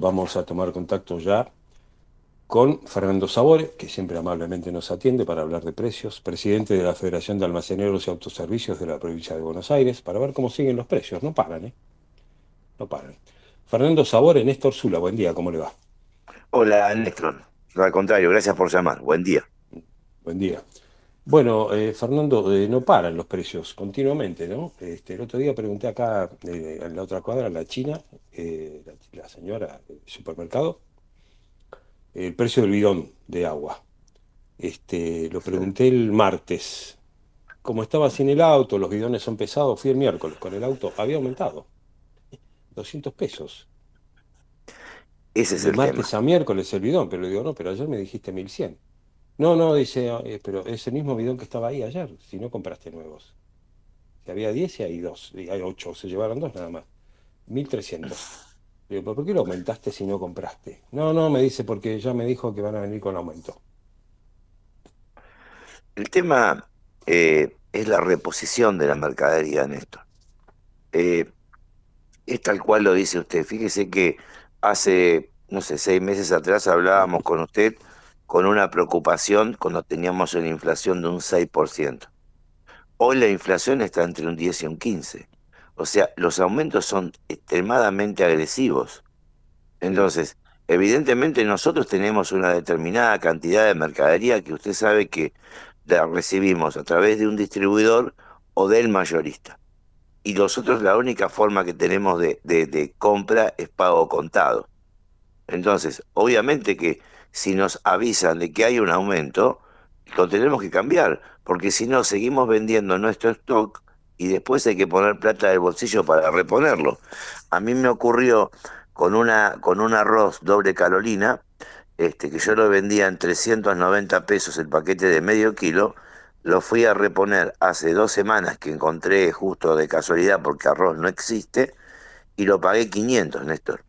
vamos a tomar contacto ya con Fernando Sabore, que siempre amablemente nos atiende para hablar de precios, presidente de la Federación de Almaceneros y Autoservicios de la provincia de Buenos Aires, para ver cómo siguen los precios. No paran, ¿eh? No paran. Fernando Sabore, Néstor Zula, buen día, ¿cómo le va? Hola, Néstor. al contrario, gracias por llamar. Buen día. Buen día. Bueno, eh, Fernando, eh, no paran los precios continuamente, ¿no? Este, el otro día pregunté acá eh, en la otra cuadra, la china, eh, la, señora del supermercado, el precio del bidón de agua. Este, lo pregunté el martes. Como estaba sin el auto, los bidones son pesados, fui el miércoles con el auto, había aumentado. 200 pesos. Ese es el martes a miércoles el bidón, pero digo, no, pero ayer me dijiste 1100. No, no, dice, eh, pero es el mismo bidón que estaba ahí ayer, si no compraste nuevos. Si había 10 y hay 2, y hay 8, se llevaron dos nada más. 1300. Digo, por qué lo aumentaste si no compraste? No, no, me dice, porque ya me dijo que van a venir con aumento. El tema eh, es la reposición de la mercadería, Néstor. Eh, es tal cual lo dice usted. Fíjese que hace, no sé, seis meses atrás hablábamos con usted con una preocupación cuando teníamos una inflación de un 6%. Hoy la inflación está entre un 10 y un 15%. O sea, los aumentos son extremadamente agresivos. Entonces, evidentemente nosotros tenemos una determinada cantidad de mercadería que usted sabe que la recibimos a través de un distribuidor o del mayorista. Y nosotros la única forma que tenemos de, de compra es pago contado. Entonces, obviamente que si nos avisan de que hay un aumento, lo tenemos que cambiar, porque si no, seguimos vendiendo nuestro stock y después hay que poner plata del bolsillo para reponerlo. A mí me ocurrió con, una, con un arroz doble Carolina, este, que yo lo vendía en 390 pesos el paquete de medio kilo, lo fui a reponer hace dos semanas que encontré justo de casualidad porque arroz no existe, y lo pagué 500, Néstor.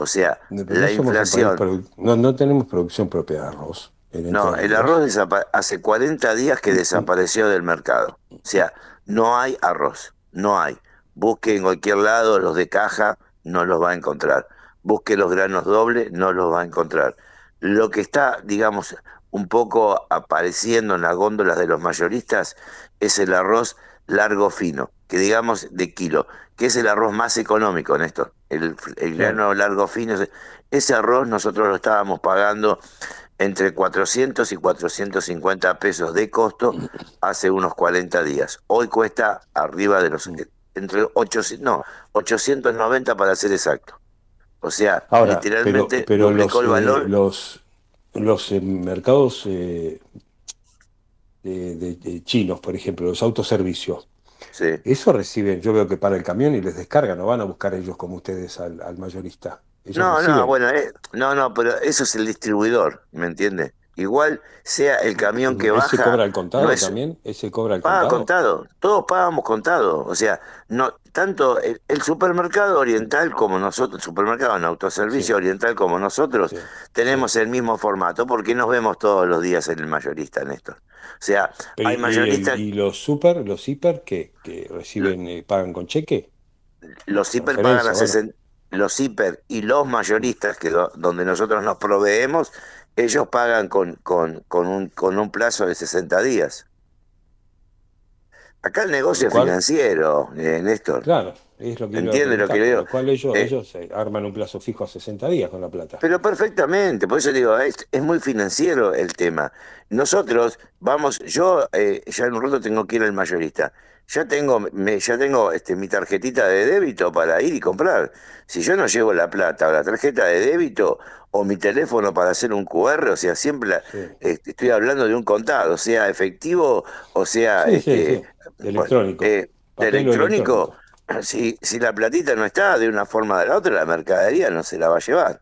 O sea, la inflación. No, no tenemos producción propia de arroz. no, el arroz hace 40 días que desapareció del mercado. O sea, no hay arroz, no hay. Busque en cualquier lado los de caja, no los va a encontrar. Busque los granos dobles, no los va a encontrar. Lo que está, digamos, un poco apareciendo en las góndolas de los mayoristas es el arroz largo fino, que digamos de kilo, que es el arroz más económico, en esto, el grano largo fino, ese arroz nosotros lo estábamos pagando entre 400 y 450 pesos de costo hace unos 40 días. Hoy cuesta arriba de los mm. entre 800, no, 890 para ser exacto. O sea, literalmente pero, eh, los, los, eh, mercados eh, de chinos, por ejemplo, los autoservicios, eso reciben, yo veo que para el camión y les descargan, no van a buscar ellos como ustedes al, mayorista. no, no, bueno, eh, no, no, pero eso es el distribuidor, ¿me entiende? Igual sea el camión que baja. ¿Ese cobra el contado también? ¿Ese cobra paga contado? Todos pagamos contado. O sea, no tanto el, supermercado oriental como nosotros, el supermercado en autoservicio oriental como nosotros, tenemos el mismo formato porque nos vemos todos los días en el mayorista, Néstor. O sea, hay mayoristas. ¿Y, los super, los hiper, que, que reciben, eh, pagan con cheque? Los hiper pagan los hiper y los mayoristas, que donde nosotros nos proveemos, ellos pagan con, con, un, con un plazo de 60 días. Acá el negocio es financiero, eh, Néstor. Claro, lo Entiende lo que ellos, arman un plazo fijo a 60 días con la plata. Pero perfectamente, por eso digo, es, muy financiero el tema. Nosotros vamos, yo eh, ya en un rato tengo que ir al mayorista. Ya tengo, me, ya tengo este, mi tarjetita de débito para ir y comprar. Si yo no llevo la plata o la tarjeta de débito o mi teléfono para hacer un QR, o sea, siempre este, estoy hablando de un contado, sea efectivo o sea este, eh, electrónico. electrónico si, la platita no está de una forma o de la otra, la mercadería no se la va a llevar.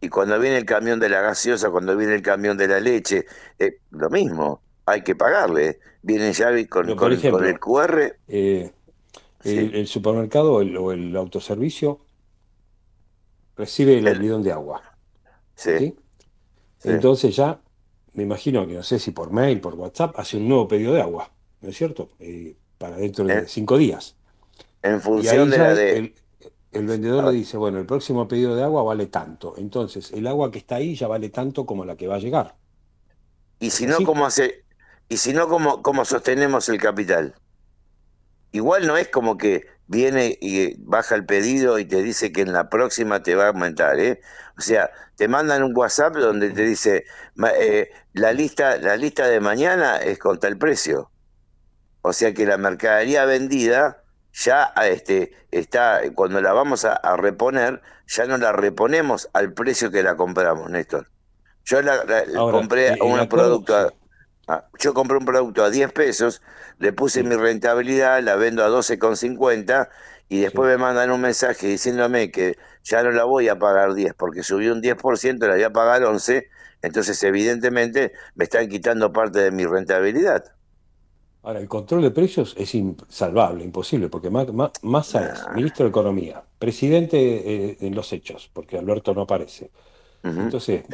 Y cuando viene el camión de la gaseosa, cuando viene el camión de la leche, eh, lo mismo, hay que pagarle. viene ya con, con, el QR. Eh, el, supermercado o el autoservicio recibe el, bidón de agua. Entonces ya, me imagino que no sé si por mail, por WhatsApp, hace un nuevo pedido de agua, ¿no es cierto? Eh, para dentro de cinco días. En función de, la de... El, vendedor le ah. dice, bueno, el próximo pedido de agua vale tanto. Entonces, el agua que está ahí ya vale tanto como la que va a llegar. Y si no, ¿cómo hace? Y si no, ¿cómo, ¿cómo sostenemos el capital? Igual no es como que viene y baja el pedido y te dice que en la próxima te va a aumentar, ¿eh? O sea, te mandan un WhatsApp donde te dice eh, la lista, la lista de mañana es contra el precio. O sea que la mercadería vendida ya este, está, cuando la vamos a, reponer, ya no la reponemos al precio que la compramos, Néstor. Yo la, compré un producto, a, yo compré un producto a 10 pesos, le puse mi rentabilidad, la vendo a 12,50 y después me mandan un mensaje diciéndome que ya no la voy a pagar 10 porque subió un 10%, la voy a pagar 11, entonces evidentemente me están quitando parte de mi rentabilidad. Ahora, el control de precios es insalvable, imposible, porque Massa es ministro de Economía, presidente eh, en los hechos, porque Alberto no aparece. Entonces,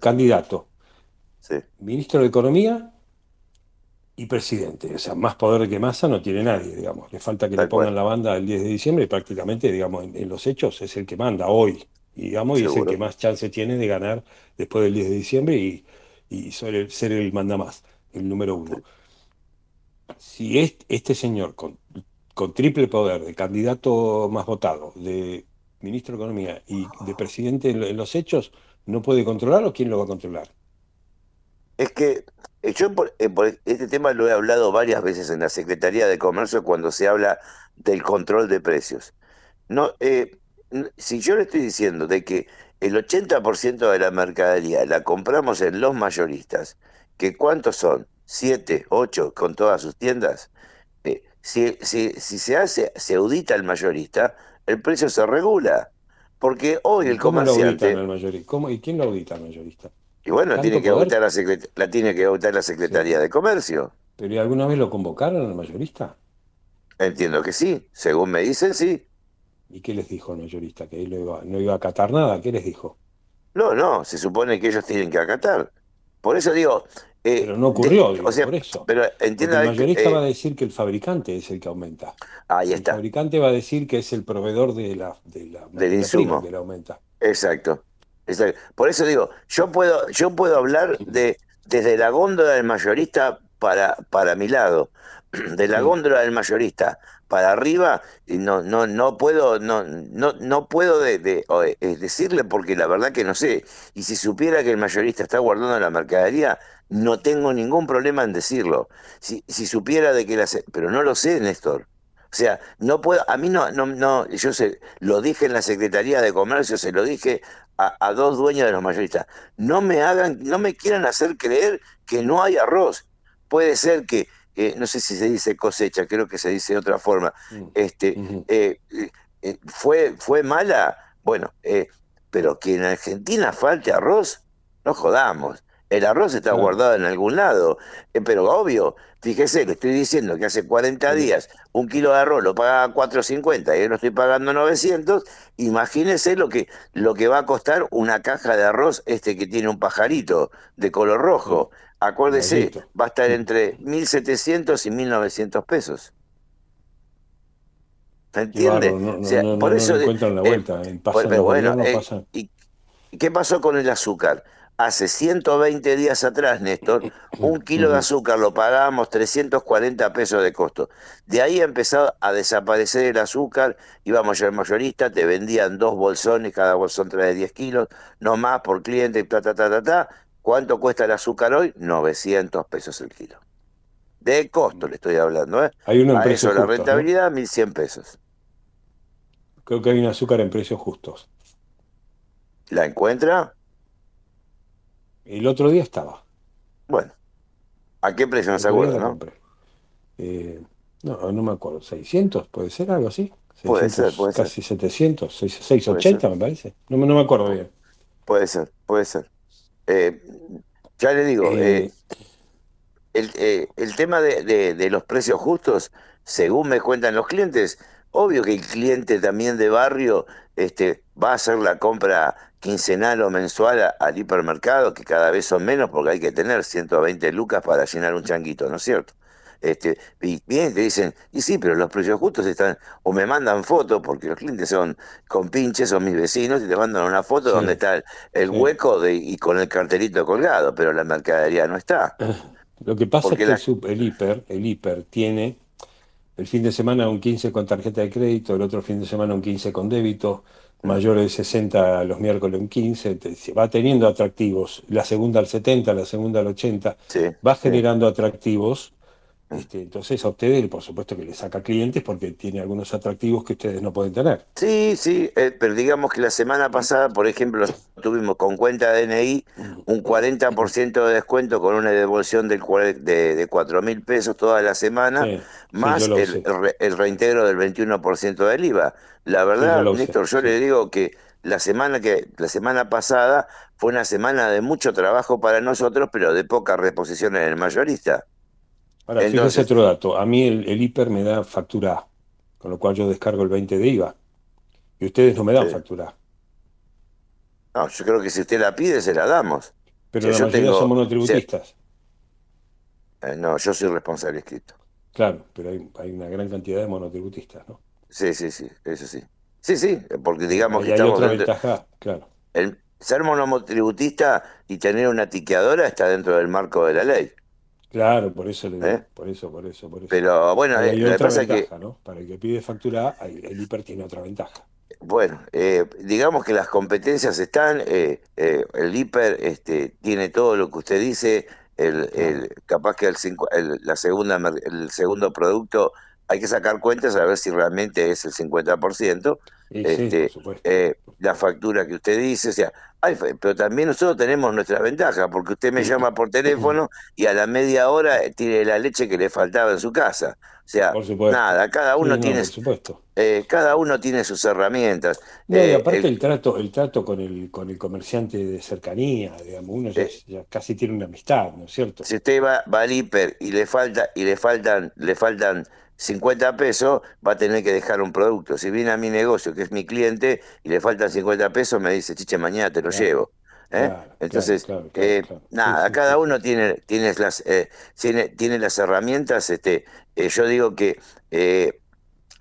candidato, ministro de Economía y presidente. O sea, más poder que Massa no tiene nadie, digamos. Le falta que le pongan la banda el 10 de diciembre y prácticamente, digamos, en, los hechos es el que manda hoy, digamos, y es el que más chance tiene de ganar después del 10 de diciembre y, y ser, el, manda más, el número uno si este, este señor con, triple poder de candidato más votado, de ministro de Economía y de presidente en, los hechos, no puede controlarlo, ¿quién lo va a controlar? Es que eh, yo este tema lo he hablado varias veces en la Secretaría de Comercio cuando se habla del control de precios. No, eh, si yo le estoy diciendo de que el 80% de la mercadería la compramos en los mayoristas, que cuántos son, Siete, ocho, con todas sus tiendas, eh, si, si, se hace, se audita el mayorista, el precio se regula. Porque hoy el comerciante. ¿Y quién lo audita el mayorista? Y bueno, tiene que la, tiene que auditar la Secretaría de Comercio. ¿Pero alguna vez lo convocaron al mayorista? Entiendo que sí, según me dicen, sí. ¿Y qué les dijo el mayorista? ¿Que él no iba, no iba a acatar nada? ¿Qué les dijo? No, no, se supone que ellos tienen que acatar. Por eso digo. Eh, pero no ocurrió, por Pero el mayorista eh, va a decir que el fabricante es el que aumenta. Ahí está. El fabricante va a decir que es el proveedor de la, del insumo que Exacto, Por eso digo, yo puedo, yo puedo hablar de desde la góndola del mayorista para, para mi lado. de la góndola del mayorista para arriba no no no puedo no no no puedo eh, decirle porque la verdad que no sé y si supiera que el mayorista está guardando la mercadería no tengo ningún problema en decirlo si, si supiera de que la pero no lo sé Néstor o sea, no puedo, a mí no, no, no, yo sé, lo dije en la Secretaría de Comercio, se lo dije a, a, dos dueños de los mayoristas. No me hagan, no me quieran hacer creer que no hay arroz. Puede ser que no sé si se dice cosecha, creo que se dice de otra forma, mm. este, eh, eh, fue, fue mala, bueno, eh, pero que en Argentina falte arroz, no jodamos. El arroz está guardado en algún lado. pero obvio, fíjese, que estoy diciendo que hace 40 días un kilo de arroz lo pagaba 4.50 y yo lo estoy pagando 900. Imagínese lo que, lo que va a costar una caja de arroz este que tiene un pajarito de color rojo. Acuérdese, va a estar mm. entre 1.700 y 1.900 pesos. ¿Me entiende? no, o sea, eso la vuelta. bueno, eh, ¿y qué pasó con el azúcar? Hace 120 días atrás, Néstor, un kilo de azúcar lo pagábamos 340 pesos de costo. De ahí ha empezado a desaparecer el azúcar, íbamos ya al mayorista, te vendían dos bolsones, cada bolsón trae 10 kilos, no más por cliente, ta, ta, ta, ta, ta. ¿Cuánto cuesta el azúcar hoy? 900 pesos el kilo. De costo le estoy hablando, ¿eh? Hay una empresa. eso, la rentabilidad, 1.100 pesos. Creo que hay un azúcar en precios justos. ¿La encuentra? El otro día estaba. Bueno. ¿A qué precio no se acuerda, no? Eh, no, no me acuerdo. ¿600? ¿Puede ser algo así? puede ser, puede casi 700, 680 me parece. No, no me acuerdo bien. Puede ser, puede ser. Eh, ya le digo, eh, eh, eh, el, tema de, los precios justos, según me cuentan los clientes, obvio que el cliente también de barrio este, va a hacer la compra quincenal o mensual al hipermercado, que cada vez son menos porque hay que tener 120 lucas para llenar un changuito, ¿no es cierto? Este, y bien te dicen, y sí, pero los precios justos están, o me mandan fotos, porque los clientes son con pinches, son mis vecinos, y te mandan una foto donde está el, hueco de, y con el cartelito colgado, pero la mercadería no está. Lo que pasa es que el, hiper, tiene el fin de semana un 15 con tarjeta de crédito, el otro fin de semana un 15 con débito, mayor de 60 los miércoles un 15, va teniendo atractivos, la segunda al 70, la segunda al 80, va generando atractivos este, entonces a ustedes, por supuesto que le saca clientes porque tiene algunos atractivos que ustedes no pueden tener. Sí, sí, eh, pero digamos que la semana pasada, por ejemplo, tuvimos con cuenta DNI mm. un 40% de descuento con una devolución del, de, de 4 mil pesos toda la semana, más el, reintegro del 21% del IVA. La verdad, Néstor, yo le digo que la semana que la semana pasada fue una semana de mucho trabajo para nosotros, pero de poca reposición en el mayorista. Ahora, fíjese otro dato. A mí el, el, hiper me da factura con lo cual yo descargo el 20 de IVA. Y ustedes no me dan factura A. No, yo creo que si usted la pide, se la damos. Pero la mayoría son monotributistas. Eh, no, yo soy responsable escrito. Claro, pero hay, una gran cantidad de monotributistas, ¿no? Sí, sí, sí, eso sí. Sí, sí, porque digamos que hay otra ventaja, claro. El, ser monotributista y tener una tiqueadora está dentro del marco de la ley. Claro, por eso, le ¿Eh? por eso, por eso, por eso. Pero bueno, eh, otra ventaja, ¿no? Para el que pide factura, el hiper tiene otra ventaja. Bueno, eh, digamos que las competencias están, el hiper este, tiene todo lo que usted dice, el, capaz que el, la segunda, el segundo producto hay que sacar cuentas a ver si realmente es el 50%, este, la factura que usted dice, o sea, pero también nosotros tenemos nuestra ventaja, porque usted me llama por teléfono y a la media hora eh, tiene la leche que le faltaba en su casa. O sea, nada, cada uno tiene eh, cada uno tiene sus herramientas. y eh, aparte el, trato, el trato con el con el comerciante de cercanía, digamos, uno ya, casi tiene una amistad, ¿no es cierto? Si usted va, al hiper y le falta, y le faltan, le faltan 50 pesos, va a tener que dejar un producto. Si viene a mi negocio, que es mi cliente, y le faltan 50 pesos, me dice, chiche, mañana te lo llevo. Entonces, nada, cada uno tiene, tiene, las, eh, tiene, tiene las herramientas. Este, eh, yo digo que eh,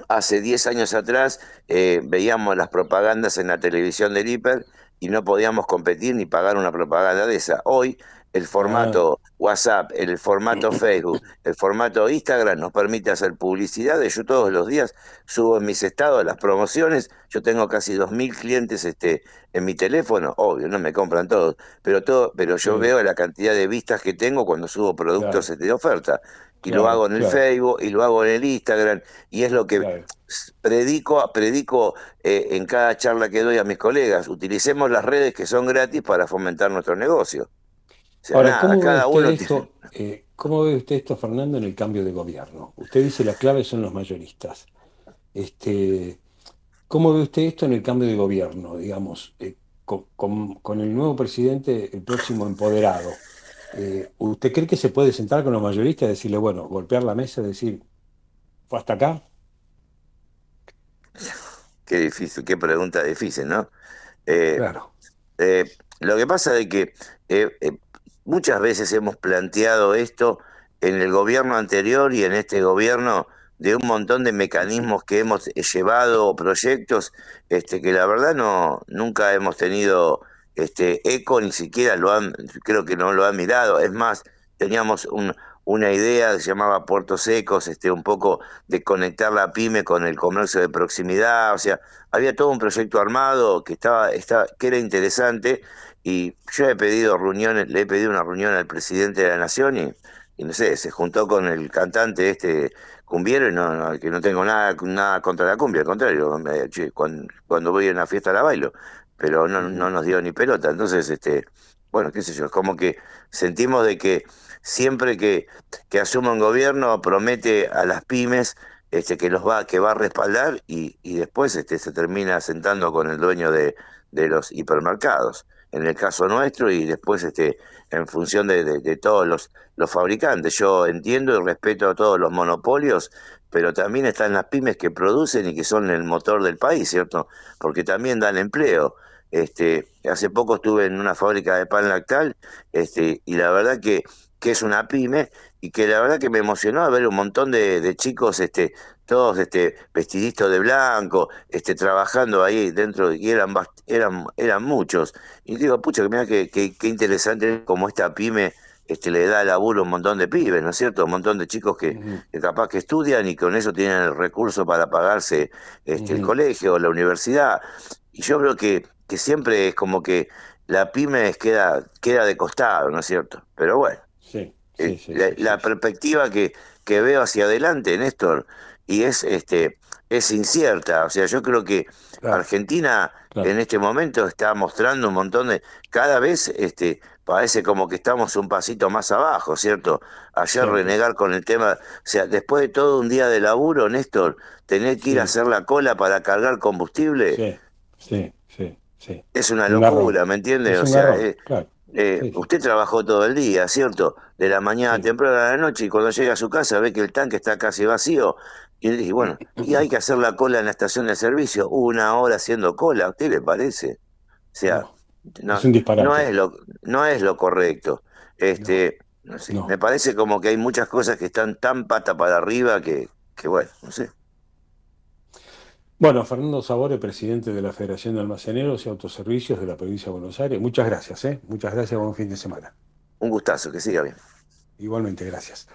hace 10 años atrás veíamos las propagandas en la televisión del hiper y no podíamos competir ni pagar una propaganda de esa. Hoy el formato ah. WhatsApp, el formato Facebook, el formato Instagram nos permite hacer publicidades. Yo todos los días subo en mis estados las promociones. Yo tengo casi 2.000 clientes este, en mi teléfono. Obvio, no me compran todos, pero, todo, pero yo veo la cantidad de vistas que tengo cuando subo productos este, de oferta y lo hago en el Facebook y lo hago en el Instagram y es lo que predico predico eh, en cada charla que doy a mis colegas utilicemos las redes que son gratis para fomentar nuestro negocio Ahora, ¿cómo ve usted esto, Fernando, en el cambio de gobierno? Usted dice la clave son los mayoristas. Este, ¿Cómo ve usted esto en el cambio de gobierno, digamos, eh, con, el nuevo presidente, el próximo empoderado? Eh, ¿Usted cree que se puede sentar con los mayoristas y decirle, bueno, golpear la mesa y decir, ¿fue hasta acá? Qué difícil, qué pregunta difícil, ¿no? Eh, claro. lo que pasa es que Muchas veces hemos planteado esto en el gobierno anterior y en este gobierno de un montón de mecanismos que hemos eh, llevado proyectos este que la verdad no nunca hemos tenido este eco ni siquiera lo han creo que no lo han mirado es más teníamos un, una idea que se llamaba Puerto Secos, este, un poco de conectar la pyme con el comercio de proximidad, o sea, había todo un proyecto armado que estaba, que era interesante y yo he pedido reuniones, le he pedido una reunión al presidente de la nación y, no sé, se juntó con el cantante este cumbiero y no, no, que no tengo nada, contra la cumbia, al contrario, cuando, voy a una fiesta la bailo, pero no, no nos dio ni pelota, entonces este, bueno, qué sé yo, es como que sentimos de que siempre que, que asuma un gobierno promete a las pymes este, que los va, que va a respaldar y, después este, se termina sentando con el dueño de, los hipermercados en el caso nuestro y después este en función de, todos los, los fabricantes. Yo entiendo y respeto a todos los monopolios, pero también están las pymes que producen y que son el motor del país, ¿cierto? Porque también dan empleo. Este, hace poco estuve en una fábrica de pan lactal este, y la verdad que que es una pyme y que la verdad que me emocionó ver un montón de, chicos este todos este vestiditos de blanco este trabajando ahí dentro y eran eran eran muchos y digo pucha que mira que, interesante como esta pyme este le da al a un montón de pibes no es cierto un montón de chicos que, capaz que estudian y con eso tienen el recurso para pagarse este el colegio o la universidad y yo creo que que siempre es como que la pyme queda queda de costado no es cierto pero bueno eh, sí, la, perspectiva que, que veo hacia adelante, Néstor, y es este es incierta. O sea, yo creo que Argentina en este momento está mostrando un montón de. Cada vez este, parece como que estamos un pasito más abajo, ¿cierto? Ayer renegar con el tema. O sea, después de todo un día de laburo, Néstor, tener que ir a hacer la cola para cargar combustible. Sí, sí, sí. Es una locura, ¿me entiendes? o sea, eh, usted trabajó todo el día, ¿cierto? De la mañana temprano a la noche y cuando llega a su casa ve que el tanque está casi vacío. Y le dice, bueno, y hay que hacer la cola en la estación de servicio, una hora haciendo cola, ¿qué le parece? O sea, no, es, lo, no es lo correcto. Este, me parece como que hay muchas cosas que están tan pata para arriba que, que bueno, no sé. Bueno, Fernando Sabore, presidente de la Federación de Almaceneros y Autoservicios de la provincia de Buenos Aires. Muchas gracias, ¿eh? Muchas gracias, buen fin de semana. Un gustazo, que siga bien. Igualmente, gracias.